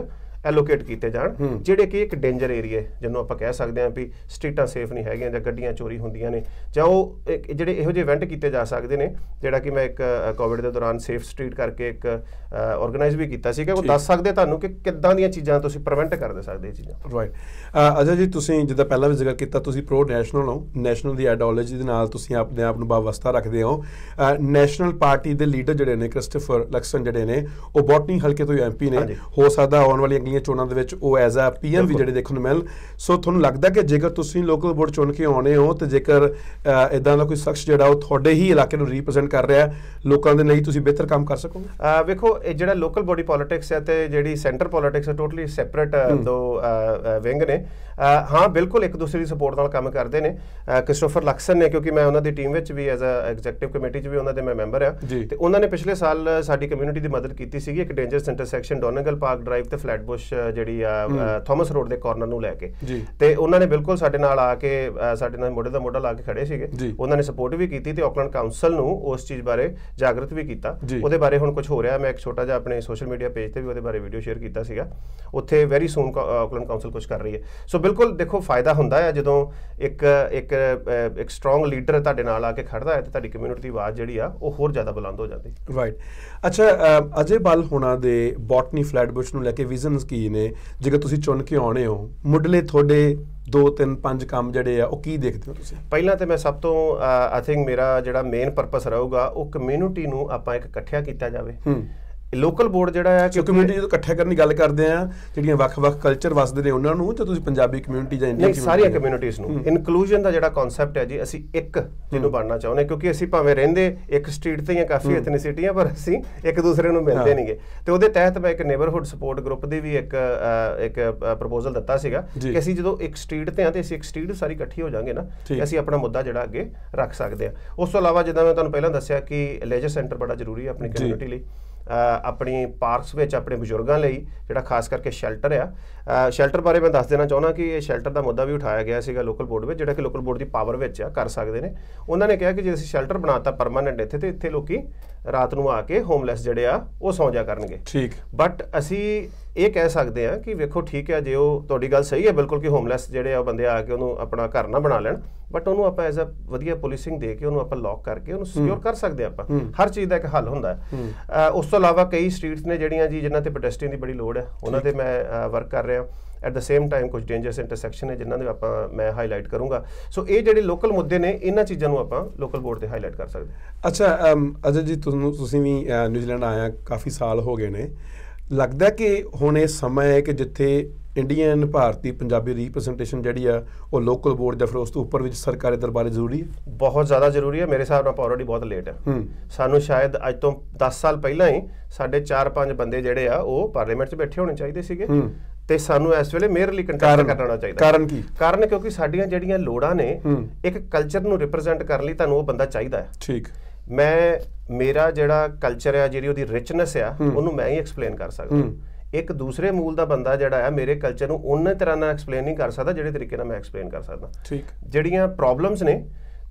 ਐਲੋਕੇਟ ਕੀਤੇ ਜਾਣ ਜਿਹੜੇ ਕਿ ਇੱਕ ਡੇਂਜਰ ਏਰੀਆ ਜਿਹਨੂੰ ਆਪਾਂ ਕਹਿ ਸਕਦੇ ਹਾਂ ਵੀ ਸਟਰੀਟਾਂ ਸੇਫ ਨਹੀਂ ਹੈਗੀਆਂ ਜਾਂ ਗੱਡੀਆਂ ਚੋਰੀ ਹੁੰਦੀਆਂ ਨੇ ਜਾਂ ਉਹ ਜਿਹੜੇ ਇਹੋ ਜਿਹੇ ਇਵੈਂਟ ਕੀਤੇ ਜਾ ਸਕਦੇ ਨੇ ਜਿਹੜਾ ਕਿ ਮੈਂ ਇੱਕ ਕੋਵਿਡ ਦੇ ਦੌਰਾਨ ਸੇਫ ਸਟਰੀਟ ਕਰਕੇ ਇੱਕ ਆਰਗੇਨਾਈਜ਼ ਵੀ ਕੀਤਾ ਸੀ ਕਿ ਉਹ ਦੱਸ ਸਕਦੇ ਤੁਹਾਨੂੰ ਕਿ ਕਿੱਦਾਂ ਦੀਆਂ ਚੀਜ਼ਾਂ ਤੁਸੀਂ ਪ੍ਰੀਵੈਂਟ ਕਰਦੇ ਸਕਦੇ ਇਹ ਚੀਜ਼ਾਂ ਰਾਈਟ ਅਜਾ ਜੀ ਤੁਸੀਂ ਜਿੱਦਾਂ ਪਹਿਲਾਂ ਵੀ ਜ਼ਿਕਰ ਕੀਤਾ ਤੁਸੀਂ ਪ੍ਰੋ ਨੈਸ਼ਨਲ ਹੋ ਨੈਸ਼ਨਲ ਦੀ ਆਈਡੀਓਲੋਜੀ ਦੇ ਨਾਲ ਤੁਸੀਂ ਆਪਣੇ ਆਪ ਨੂੰ ਬਾਵਸਤਾ ਰੱਖਦੇ ਹੋ ਨੈਸ਼ਨਲ ਪਾਰਟੀ ਦੇ ਲੀਡਰ ਜਿਹੜੇ ਨੇ ਕ੍ਰਿਸਟੋਫਰ ਲਕਸਨ ਜਿਹੜੇ ਨੇ ਉਹ ਬੋਟਨੀ ਹਲਕੇ ਤੋਂ ਐਮਪੀ ਨੇ ਹੋ ਸਕਦਾ ਆਉਣ ਵਾਲੀ ਦੀਆਂ ਚੋਣਾਂ ਦੇ ਵਿੱਚ ਉਹ ਐਜ਼ ਆ ਪੀਐਮ ਵੀ ਜਿਹੜੇ ਦੇਖਣ ਨੂੰ ਮਿਲਣ ਸੋ ਤੁਹਾਨੂੰ ਲੱਗਦਾ ਕਿ ਜੇਕਰ ਤੁਸੀਂ ਲੋਕਲ ਬੋਰਡ ਚੁਣ ਕੇ ਆਉਣੇ ਹੋ ਤੇ ਜੇਕਰ ਇਦਾਂ ਦਾ ਕੋਈ ਸ਼ਖਸ ਜਿਹੜਾ ਉਹ ਤੁਹਾਡੇ ਹੀ ਇਲਾਕੇ ਨੂੰ ਰਿਪਰੈਜ਼ੈਂਟ ਕਰ ਰਿਹਾ ਲੋਕਾਂ ਦੇ ਲਈ ਤੁਸੀਂ ਬਿਹਤਰ ਕੰਮ ਕਰ ਸਕੋਗੇ ਵੇਖੋ ਇਹ ਜਿਹੜਾ ਲੋਕਲ ਬੋਡੀ ਪੋਲਿਟਿਕਸ ਹੈ ਤੇ ਜਿਹੜੀ ਸੈਂਟਰ ਪੋਲਿਟਿਕਸ ਹੈ ਟੋਟਲੀ ਸੈਪਰੇਟ ਦੋ ਵਿੰਗ ਨੇ ਹਾਂ ਬਿਲਕੁਲ ਇੱਕ ਦੂਸਰੇ ਦੀ ਸਪੋਰਟ ਨਾਲ ਕੰਮ ਕਰਦੇ ਨੇ ਕ੍ਰਿਸਟੋਫਰ ਲਕਸਨ ਨੇ ਕਿਉਂਕਿ ਮੈਂ ਉਹਨਾਂ ਦੀ ਟੀਮ ਵਿੱਚ ਵੀ ਐਜ਼ ਅ ਐਗਜ਼ੀਕਟਿਵ ਕਮੇਟੀ 'ਚ ਵੀ ਉਹਨਾਂ ਦੇ ਮੈਂ ਮੈਂਬਰ ਆ ਤੇ ਉਹਨਾਂ ਨੇ ਪਿਛਲੇ ਸਾਲ ਸਾਡੀ ਕਮਿਊਨਿਟੀ ਦੀ ਮਦਦ ਕੀਤੀ ਸੀਗੀ ਇੱਕ dangerous intersection Donegal Park Drive ਤੇ ਫਲੈਟ ਬੋਸ ਬੁਸ਼ ਜਿਹੜੀ ਆ ਥਾਮਸ ਰੋਡ ਦੇ ਕਾਰਨਰ ਨੂੰ ਲੈ ਕੇ ਤੇ ਉਹਨਾਂ ਨੇ ਬਿਲਕੁਲ ਸਾਡੇ ਨਾਲ ਆ ਕੇ ਸਾਡੇ ਨਾਲ ਮੋਢੇ ਦਾ ਮੋਢਾ ਲਾ ਕੇ ਖੜੇ ਸੀਗੇ ਉਹਨਾਂ ਨੇ ਸਪੋਰਟ ਵੀ ਕੀਤੀ ਤੇ ਆਕਲੈਂਡ ਕਾਉਂਸਲ ਨੂੰ ਉਸ ਚੀਜ਼ ਬਾਰੇ ਜਾਗਰਤ ਵੀ ਕੀਤਾ ਉਹਦੇ ਬਾਰੇ ਹੁਣ ਕੁਝ ਹੋ ਰਿਹਾ ਮੈਂ ਇੱਕ ਛੋਟਾ ਜਿਹਾ ਆਪਣੇ ਸੋਸ਼ਲ ਮੀਡੀਆ ਪੇਜ ਤੇ ਵੀ ਉਹਦੇ ਬਾਰੇ ਵੀਡੀਓ ਸ਼ੇਅਰ ਕੀਤਾ ਸੀਗਾ ਉੱਥੇ ਵੈਰੀ ਸੂਨ ਆਕਲੈਂਡ ਕਾਉਂਸਲ ਕੁਝ ਕਰ ਰਹੀ ਹੈ ਸੋ ਬਿਲਕੁਲ ਦੇਖੋ ਫਾਇਦਾ ਹੁੰਦਾ ਹੈ ਜਦੋਂ ਇੱਕ ਇੱਕ ਇੱਕ ਸਟਰੋਂਗ ਲੀਡਰ ਤੁਹਾਡੇ ਨਾਲ ਆ ਕੇ ਖੜਦਾ ਹੈ ਤੇ ਤੁਹਾਡੀ ਕਮਿਊਨਿਟੀ ਦੀ ਆਵਾਜ਼ ਜਿਹੜੀ ਆ ਉਹ ਹੋਰ ਜ਼ਿਆਦਾ ਬੁਲੰਦ ਹੋ ਜਾਂਦੀ ਰਾਈਟ ਅੱਛਾ ਅਜੇ ਬਲ ਹੋਣਾ ਦੇ ਬੋਟਨੀ ਫਲੈਟ ਬੁਸ਼ ਨੂੰ ਲੈ ਕੇ ਵਿਜ਼ਨਸ ਕੀ ਨੇ ਜੇਕਰ ਤੁਸੀਂ ਚੁਣ ਕੇ ਆਉਣੇ ਹੋ ਮੁੱਢਲੇ ਤੁਹਾਡੇ ਦੋ ਤਿੰਨ ਪੰਜ ਕੰਮ ਜਿਹੜੇ ਆ ਉਹ ਕੀ ਦੇਖਦੇ ਹੋ ਤੁਸੀਂ ਪਹਿਲਾਂ ਤੇ ਮੈਂ ਸਭ ਤੋਂ ਆਈ ਥਿੰਕ ਮੇਰਾ ਜਿਹੜਾ ਮੇਨ ਪਰਪਸ ਰਹੂਗਾ ਉਹ ਕਮਿਊਨਿਟੀ ਨੂੰ ਆਪਾਂ ਇੱਕ ਇਕੱਠਿਆ ਕੀਤਾ ਜਾਵੇ ਹੂੰ ਲੋਕਲ ਬੋਰਡ ਜਿਹੜਾ ਆ ਕਿ ਕਮਿਊਨਿਟੀ ਜਦੋਂ ਇਕੱਠੇ ਕਰਨ ਦੀ ਗੱਲ ਕਰਦੇ ਆ ਜਿਹੜੀਆਂ ਵੱਖ-ਵੱਖ ਕਲਚਰ ਵਸਦੇ ਨੇ ਉਹਨਾਂ ਨੂੰ ਤੇ ਤੁਸੀਂ ਪੰਜਾਬੀ ਕਮਿਊਨਿਟੀ ਜਾਂ ਇੰਡੀਅਨ ਕਮਿਊਨਿਟੀ ਸਾਰੀਆਂ ਕਮਿਊਨਿਟੀਆਂ ਨੂੰ ਇਨਕਲੂਜਨ ਦਾ ਜਿਹੜਾ ਕਨਸੈਪਟ ਹੈ ਜੀ ਅਸੀਂ ਇੱਕ ਜਿਹਨੂੰ ਬਣਨਾ ਚਾਹੁੰਦੇ ਕਿਉਂਕਿ ਅਸੀਂ ਭਾਵੇਂ ਰਹਿੰਦੇ ਇੱਕ ਸਟਰੀਟ ਤੇ ਹੀ ਕਾਫੀ ਐਥਨਿਸਿਟੀਆਂ ਪਰ ਅਸੀਂ ਇੱਕ ਦੂਸਰੇ ਨੂੰ ਮਿਲਦੇ ਨਹੀਂਗੇ ਤੇ ਉਹਦੇ ਤਹਿਤ ਮੈਂ ਇੱਕ ਨੇਬਰਹੁੱਡ ਸਪੋਰਟ ਗਰੁੱਪ ਦੇ ਵੀ ਇੱਕ ਇੱਕ ਪ੍ਰਪੋਜ਼ਲ ਦਿੱਤਾ ਸੀਗਾ ਕਿ ਅਸੀਂ ਜਦੋਂ ਇੱਕ ਸਟਰੀਟ ਤੇ ਆ ਤੇ ਅਸੀਂ ਇੱਕ ਸਟਰੀਟ ਸਾਰੀ ਇਕੱਠੀ ਹੋ ਜਾਾਂਗੇ ਨਾ ਅਸੀਂ ਆਪਣਾ ਮੁੱਦਾ ਜਿਹੜਾ ਅੱਗੇ ਰੱਖ ਸਕਦੇ ਆ ਉਸ ਤੋਂ ਇਲਾਵਾ ਜਿੱਦਾਂ ਮੈਂ ਤੁਹਾਨੂੰ ਪਹਿਲਾਂ ਦੱਸਿਆ ਕਿ ਲੇਜਰ ਸੈਂਟਰ ਬੜਾ ਜ਼ਰੂਰੀ ਹੈ ਆਪਣੀ ਕਮਿਊਨਿਟੀ ਲਈ ਆਪਣੀ ਪਾਰਕਸ ਵਿੱਚ ਆਪਣੇ ਬਜ਼ੁਰਗਾਂ ਲਈ ਜਿਹੜਾ ਖਾਸ ਕਰਕੇ ਸ਼ੈਲਟਰ ਆ ਸ਼ੈਲਟਰ ਬਾਰੇ ਮੈਂ ਦੱਸ ਦੇਣਾ ਚਾਹੁੰਦਾ ਕਿ ਇਹ ਸ਼ੈਲਟਰ ਦਾ ਮੁੱਦਾ ਵੀ ਉਠਾਇਆ ਗਿਆ ਸੀਗਾ ਲੋਕਲ ਬੋਰਡ ਵਿੱਚ ਜਿਹੜਾ ਕਿ ਲੋਕਲ ਬੋਰਡ ਦੀ ਪਾਵਰ ਵਿੱਚ ਆ ਕਰ ਸਕਦੇ ਨੇ ਉਹਨਾਂ ਨੇ ਕਿਹਾ ਕਿ ਜੇ ਅਸੀਂ ਸ਼ੈਲਟਰ ਬਣਾਤਾ ਪਰਮਾਨੈਂਟ ਇੱਥੇ ਤੇ ਇੱਥੇ ਲੋਕੀ ਰਾਤ ਨੂੰ ਆ ਕੇ ਹੋਮਲੈਸ ਜਿਹੜੇ ਆ ਉਹ ਸੌਂ ਜਾ ਕਰਨਗੇ ਠੀਕ ਬਟ ਅਸੀਂ ਇਹ ਕਹਿ ਸਕਦੇ ਆ ਕਿ ਵੇਖੋ ਠੀਕ ਹੈ ਜੇ ਉਹ ਤੁਹਾਡੀ ਗੱਲ ਸਹੀ ਹੈ ਬਿਲਕੁਲ ਕਿ ਹੋਮਲੈਸ ਜਿਹੜੇ ਆ ਬੰਦੇ ਆ ਕੇ ਉਹਨੂੰ ਆਪਣਾ ਘਰ ਨਾ ਬਣਾ ਲੈਣ ਬਟ ਉਹਨੂੰ ਆਪਾਂ ਐਜ਼ ਅ ਵਧੀਆ ਪੁਲਿਸਿੰਗ ਦੇ ਕੇ ਉਹਨੂੰ ਆਪਾਂ ਲੌਕ ਕਰਕੇ ਉਹਨੂੰ ਸਿਕਿਉਰ ਕਰ ਸਕਦੇ ਆਪਾਂ ਹਰ ਚੀਜ਼ ਦਾ ਇੱਕ ਹੱਲ ਹੁੰਦਾ ਹੈ ਉਸ ਤੋਂ ਇਲਾਵਾ ਕਈ ਸਟਰੀਟਸ ਨੇ ਜਿਹੜੀਆਂ ਜੀ ਜਿਨ੍ਹਾਂ ਤੇ ਪ੍ਰੋਟੈਸਟਿੰਗ ਦੀ ਬੜੀ ਲੋੜ ਹੈ ਉਹਨਾਂ ਤੇ ਮੈਂ ਵਰਕ ਕਰ ਰਿਹਾ ਐਟ ਦ ਸੇਮ ਟਾਈਮ ਕੁਝ ਡੇਂਜਰਸ ਇੰਟਰਸੈਕਸ਼ਨ ਹੈ ਜਿਨ੍ਹਾਂ ਦੇ ਆਪਾਂ ਮੈਂ ਹਾਈਲਾਈਟ ਕਰੂੰਗਾ ਸੋ ਇਹ ਜਿਹੜੇ ਲੋਕਲ ਮੁੱਦੇ ਨੇ ਇਹਨਾਂ ਚੀਜ਼ਾਂ ਨੂੰ ਆਪਾਂ ਲੋਕਲ ਬੋਰਡ ਤੇ ਹਾਈਲਾਈਟ ਕਰ ਸਕਦੇ ਅੱਛਾ ਅਜੇ ਜੀ ਤੁਸੀਂ ਵੀ ਨਿਊਜ਼ੀਲੈਂਡ ਆਇਆ ਕਾਫੀ ਸਾਲ ਹੋ ਗਏ ਨੇ ਲੱਗਦਾ ਕਿ ਹੁਣ ਇਹ ਸਮਾਂ ਹੈ ਕਿ ਜਿੱਥੇ ਇੰਡੀਅਨ ਭਾਰਤੀ ਪੰਜਾਬੀ ਰਿਪਰੈਜ਼ੈਂਟੇਸ਼ਨ ਜਿਹੜੀ ਆ ਉਹ ਲੋਕਲ ਬੋਰਡ ਜਾਂ ਫਿਰ ਉਸ ਤੋਂ ਉੱਪਰ ਵਿੱਚ ਸਰਕਾਰੀ ਦਰਬਾਰੇ ਜ਼ਰੂਰੀ ਹੈ ਬਹੁਤ ਜ਼ਿਆਦਾ ਜ਼ਰੂਰੀ ਹੈ ਮੇਰੇ ਹਿਸਾਬ ਨਾਲ ਆਲਰੇਡੀ ਬਹੁਤ ਲੇਟ ਹੈ ਸਾਨੂੰ ਸ਼ਾਇਦ ਅੱਜ ਤੋਂ 10 ਸਾਲ ਪਹਿਲਾਂ ਹੀ ਸਾਡੇ 4-5 ਬੰਦੇ ਜਿਹੜੇ ਆ ਉਹ ਪਾਰਲੀਮੈਂਟ 'ਚ ਬੈਠੇ ਹੋਣੇ ਚਾਹੀਦੇ ਸੀਗੇ ਤੇ ਸਾਨੂੰ ਇਸ ਵੇਲੇ ਮੇਅਰਲੀ ਕੰਟੈਕਟ ਕਰਨਾ ਚਾਹੀਦਾ ਕਾਰਨ ਕੀ ਕਾਰਨ ਕਿਉਂਕਿ ਸਾਡੀਆਂ ਜਿਹੜੀਆਂ ਲੋੜਾਂ ਨੇ ਇੱਕ ਕਲਚਰ ਨੂੰ ਰਿਪਰੈਜ਼ੈਂਟ ਕਰਨ ਲਈ ਤੁਹਾਨੂੰ ਉਹ ਬੰਦਾ ਚਾਹੀਦਾ ਹੈ ਠੀਕ ਮੈਂ ਮੇਰਾ ਜਿਹੜਾ ਕਲਚਰ ਆ ਜਿਹੜੀ ਉਹਦੀ ਰਿਚਨੈਸ ਆ ਉਹਨੂੰ ਮੈਂ ਹੀ ਐਕਸਪਲੇਨ ਕਰ ਸਕਦਾ ਇੱਕ ਦੂਸਰੇ ਮੂਲ ਦਾ ਬੰਦਾ ਜਿਹੜਾ ਆ ਮੇਰੇ ਕਲਚਰ ਨੂੰ ਉਹਨਾਂ ਤਰ੍ਹਾਂ ਨਾਲ ਐਕਸਪਲੇਨ ਨਹੀਂ ਕਰ ਸਕਦਾ ਜਿਹੜੇ ਤਰੀਕੇ ਨਾਲ ਮੈਂ ਐਕਸਪਲੇਨ ਕਰ ਸਕਦਾ ਠੀਕ ਜਿਹੜੀਆਂ ਪ੍ਰੋਬਲਮਸ ਨੇ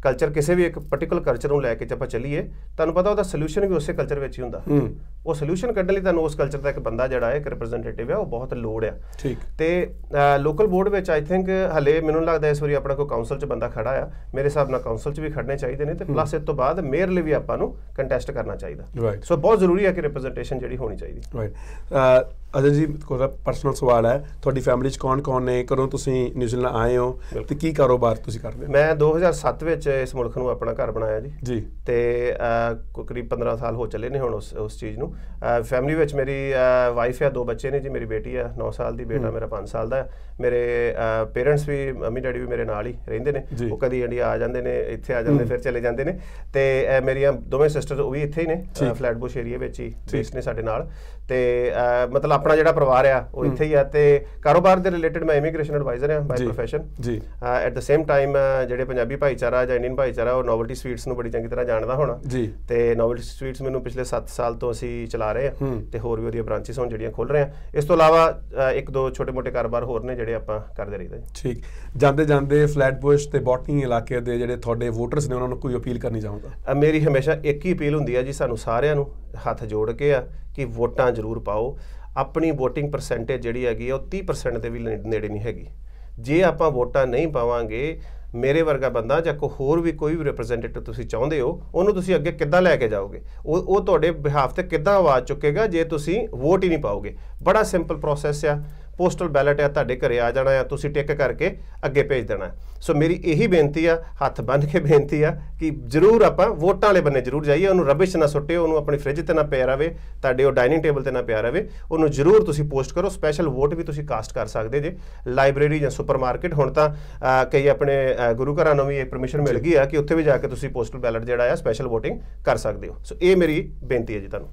ਕਲਚਰ ਕਿਸੇ ਵੀ ਇੱਕ ਪਾਰਟਿਕੂਲਰ ਕਲਚਰ ਨੂੰ ਲੈ ਕੇ ਜੇ ਆਪਾਂ ਚੱਲੀਏ ਤੁਹਾਨੂੰ ਪਤਾ ਉਹਦਾ ਸੋਲੂਸ਼ਨ ਵੀ ਉਸੇ ਕਲਚਰ ਵਿੱਚ ਹੀ ਹੁੰਦਾ ਉਹ ਸੋਲੂਸ਼ਨ ਕੱਢਣ ਲਈ ਤੁਹਾਨੂੰ ਉਸ ਕਲਚਰ ਦਾ ਇੱਕ ਬੰਦਾ ਜਿਹੜਾ ਹੈ ਇੱਕ ਰਿਪਰੈਜ਼ੈਂਟੇਟਿਵ ਹੈ ਉਹ ਬਹੁਤ ਲੋੜ ਆ ਠੀਕ ਤੇ ਲੋਕਲ ਬੋਰਡ ਵਿੱਚ ਆਈ ਥਿੰਕ ਹਲੇ ਮੈਨੂੰ ਲੱਗਦਾ ਇਸ ਵਾਰੀ ਆਪਣਾ ਕੋਈ ਕਾਉਂਸਲ 'ਚ ਬੰਦਾ ਖੜਾ ਆ ਮੇਰੇ ਹਿਸਾਬ ਨਾਲ ਕਾਉਂਸਲ 'ਚ ਵੀ ਖੜਨੇ ਚਾਹੀਦੇ ਨੇ ਤੇ ਪਲੱਸ ਇਸ ਤੋਂ ਬਾਅਦ ਮੇਅਰ ਲਈ ਵੀ ਆਪਾਂ ਨੂੰ ਕੰਟੈਸਟ ਕਰਨਾ ਚਾਹੀਦਾ ਸੋ ਬਹੁਤ ਜ਼ਰੂਰੀ ਹੈ ਕਿ ਰਿਪਰੈਜ਼ੈਂਟੇਸ਼ਨ ਜਿਹੜੀ ਹੋਣੀ ਚਾਹੀਦੀ ਰਾਈਟ ਅਜੇ ਜੀ ਕੋਈ ਪਰਸਨਲ ਸਵਾਲ ਹੈ ਤੁਹਾਡੀ ਫੈਮਿਲੀ ਚ ਕੌਣ ਕੌਣ ਨੇ ਕਦੋਂ ਤੁਸੀਂ ਨਿਊਜ਼ੀਲੈਂਡ ਆਏ ਹੋ ਤੇ ਕੀ ਕਾਰੋਬਾਰ ਤੁਸੀਂ ਕਰਦੇ ਹੋ ਮੈਂ 2007 ਵਿੱਚ ਇਸ ਮੁਲਕ ਨੂੰ ਆਪਣਾ ਘਰ ਬਣਾਇਆ ਜੀ ਜੀ ਤੇ ਕਰੀਬ 15 ਸਾਲ ਹੋ ਚੱਲੇ ਨੇ ਹੁਣ ਉਸ ਉਸ ਚੀਜ਼ ਨੂੰ ਫੈਮਿਲੀ ਵਿੱਚ ਮੇਰੀ ਵਾਈਫ ਹੈ ਦੋ ਬੱਚੇ ਨੇ ਜੀ ਮੇਰੀ ਬੇਟੀ ਹੈ 9 ਸਾਲ ਦੀ ਬੇਟਾ ਮੇਰਾ 5 ਸਾਲ ਦਾ ਮੇਰੇ ਪੇਰੈਂਟਸ ਵੀ ਮੰਮੀ ਡੈਡੀ ਵੀ ਮੇਰੇ ਨਾਲ ਹੀ ਰਹਿੰਦੇ ਨੇ ਉਹ ਕਦੀ ਇੰਡੀਆ ਆ ਜਾਂਦੇ ਨੇ ਇੱਥੇ ਆ ਜਾਂਦੇ ਫਿਰ ਚਲੇ ਜਾਂਦੇ ਨੇ ਤੇ ਮੇਰੀਆਂ ਦੋਵੇਂ ਸਿਸਟਰ ਉਹ ਵੀ ਇੱਥੇ ਹੀ ਨੇ ਬੁਸ਼ ਏਰੀਆ ਵਿੱਚ ਹੀ ਬੇਸ ਨੇ ਸਾਡੇ ਨਾਲ ਤੇ ਮਤਲਬ ਆਪਣਾ ਜਿਹੜਾ ਪਰਿਵਾਰ ਆ ਉਹ ਇੱਥੇ ਹੀ ਆ ਤੇ ਕਾਰੋਬਾਰ ਦੇ ਰਿਲੇਟਡ ਮੈਂ ਇਮੀਗ੍ਰੇਸ਼ਨ ਐਡਵਾਈਜ਼ਰ ਆ ਬਾਈ ਪ੍ਰੋਫੈਸ਼ਨ ਜੀ ਐਟ ਦ ਸੇਮ ਟਾਈਮ ਜਿਹੜੇ ਪੰਜਾਬੀ ਭਾਈਚਾਰਾ ਜਾਂ ਇੰਡੀਅਨ ਭਾਈਚਾਰਾ ਉਹ ਨੋਵਲਟੀ ਸਵੀਟਸ ਨੂੰ ਬੜੀ ਚੰਗੀ ਤਰ੍ਹਾਂ ਜਾਣਦਾ ਹੋਣਾ ਜੀ ਤੇ ਨੋਵਲਟੀ ਸਵੀਟਸ ਮੈਨੂੰ ਪਿਛਲੇ 7 ਸਾਲ ਤੋਂ ਅਸੀਂ ਚਲਾ ਰਹੇ ਆ ਤੇ ਹੋਰ ਵੀ ਉਹਦੀਆਂ ਬ੍ਰਾਂਚਸ ਹੁਣ ਜਿਹੜੀਆਂ ਖੋਲ ਰਹੇ ਆ ਇਸ ਤੋਂ ਇਲਾਵਾ ਇੱਕ ਦੋ ਛੋਟੇ-ਮੋਟੇ ਕਾਰੋਬਾਰ ਹੋਰ ਨੇ ਜਿਹੜੇ ਆਪਾਂ ਕਰਦੇ ਰਹੀਦਾ ਜੀ ਠੀਕ ਜਾਂਦੇ ਜਾਂਦੇ ਫਲੈਟ ਬੁਸ਼ ਤੇ ਬੋਟਨੀ ਇਲਾਕੇ ਦੇ ਜਿਹੜੇ ਤੁਹਾਡੇ ਵੋਟਰਸ ਨੇ ਉਹਨਾਂ ਨੂੰ ਕੋਈ ਅਪੀਲ ਕਰਨੀ ਚਾਹੁੰਦਾ ਮੇਰੀ ਹਮੇਸ਼ਾ ਇੱਕ ਹੀ ਅਪੀਲ ਹੁੰਦੀ ਆ ਜੀ ਸਾਨੂੰ ਸਾਰਿਆਂ ਨੂੰ ਹੱਥ ਜੋੜ ਕੇ ਆ ਕਿ ਵੋਟਾਂ ਜ਼ਰੂਰ ਪਾਓ ਆਪਣੀ VOTING ਪਰਸੈਂਟੇਜ ਜਿਹੜੀ ਹੈਗੀ ਉਹ 30% ਦੇ ਵੀ ਨੇੜੇ ਨਹੀਂ ਹੈਗੀ ਜੇ ਆਪਾਂ ਵੋਟਾਂ ਨਹੀਂ ਪਾਵਾਂਗੇ ਮੇਰੇ ਵਰਗਾ ਬੰਦਾ ਜਾਂ ਕੋ ਹੋਰ ਵੀ ਕੋਈ ਵੀ ਰਿਪਰੈਜ਼ੈਂਟੇਟਿਵ ਤੁਸੀਂ ਚਾਹੁੰਦੇ ਹੋ ਉਹਨੂੰ ਤੁਸੀਂ ਅੱਗੇ ਕਿੱਦਾਂ ਲੈ ਕੇ ਜਾਓਗੇ ਉਹ ਉਹ ਤੁਹਾਡੇ ਬਿਹਾਫ ਤੇ ਕਿੱਦਾਂ ਆਵਾਜ਼ ਚੁੱਕੇਗਾ ਜੇ ਤੁਸੀਂ ਵੋਟ ਹੀ ਨਹੀਂ ਪਾਓਗੇ ਬੜਾ ਸਿੰਪਲ ਪ੍ਰੋਸੈਸ ਆ ਪੋਸਟਲ ਬੈਲਟ ਹੈ ਤੁਹਾਡੇ ਘਰੇ ਆ ਜਾਣਾ ਹੈ ਤੁਸੀਂ ਟਿਕ ਕਰਕੇ ਅੱਗੇ ਭੇਜ ਦੇਣਾ ਸੋ ਮੇਰੀ ਇਹੀ ਬੇਨਤੀ ਆ ਹੱਥ ਬੰਨ ਕੇ ਬੇਨਤੀ ਆ ਕਿ ਜਰੂਰ ਆਪਾਂ ਵੋਟਾਂ ਵਾਲੇ ਬੰਨੇ ਜਰੂਰ ਜਾਈਏ ਉਹਨੂੰ ਰਬਿਸ਼ ਨਾ ਸੁੱਟਿਓ ਉਹਨੂੰ ਆਪਣੀ ਫ੍ਰਿਜ ਤੇ ਨਾ ਪਿਆ ਰਵੇ ਤੁਹਾਡੇ ਉਹ ਡਾਈਨਿੰਗ ਟੇਬਲ ਤੇ ਨਾ ਪਿਆ ਰਵੇ ਉਹਨੂੰ ਜਰੂਰ ਤੁਸੀਂ ਪੋਸਟ ਕਰੋ ਸਪੈਸ਼ਲ ਵੋਟ ਵੀ ਤੁਸੀਂ ਕਾਸਟ ਕਰ ਸਕਦੇ ਜੇ ਲਾਇਬ੍ਰੇਰੀ ਜਾਂ ਸੁਪਰਮਾਰਕਟ ਹੁਣ ਤਾਂ ਕਈ ਆਪਣੇ ਗੁਰੂ ਘਰਾਂ ਨੂੰ ਵੀ ਇਹ ਪਰਮਿਸ਼ਨ ਮਿਲ ਗਈ ਆ ਕਿ ਉੱਥੇ ਵੀ ਜਾ ਕੇ ਤੁਸੀਂ ਪੋਸਟਲ ਬੈਲਟ ਜਿਹੜਾ ਆ ਸਪੈਸ਼ਲ ਵੋਟਿੰਗ ਕਰ ਸਕਦੇ ਹੋ ਸੋ ਇਹ ਮੇਰੀ ਬੇਨਤੀ ਹੈ ਜੀ ਤੁਹਾਨੂੰ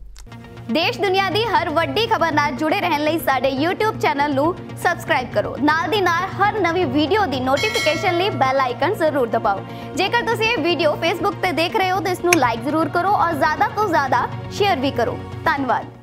ਦੇਸ਼ ਦੁਨੀਆ ਦੀ ਹਰ ਵੱਡੀ ਖਬਰ ਨਾਲ ਜੁੜੇ ਰਹਿਣ ਲਈ ਸਾਡੇ YouTube ਚੈਨਲ ਨੂੰ ਸਬਸਕ੍ਰਾਈਬ ਕਰੋ ਨਾਲ ਦੀ ਨਾਲ ਹਰ ਨਵੀਂ ਵੀਡੀਓ ਦੀ ਨੋਟੀਫਿਕੇਸ਼ਨ ਲਈ ਬੈਲ ਆਈਕਨ ਜ਼ਰੂਰ ਦਬਾਓ ਜੇਕਰ ਤੁਸੀਂ ਇਹ ਵੀਡੀਓ Facebook ਤੇ ਦੇਖ ਰਹੇ ਹੋ ਤਾਂ ਇਸ ਨੂੰ ਲਾਈਕ ਜ਼ਰੂਰ ਕਰੋ ਔਰ ਜ਼ਿਆਦਾ ਤੋਂ ਜ਼ਿਆਦਾ ਸ਼ੇਅਰ ਵੀ ਕਰੋ ਧੰਨਵਾਦ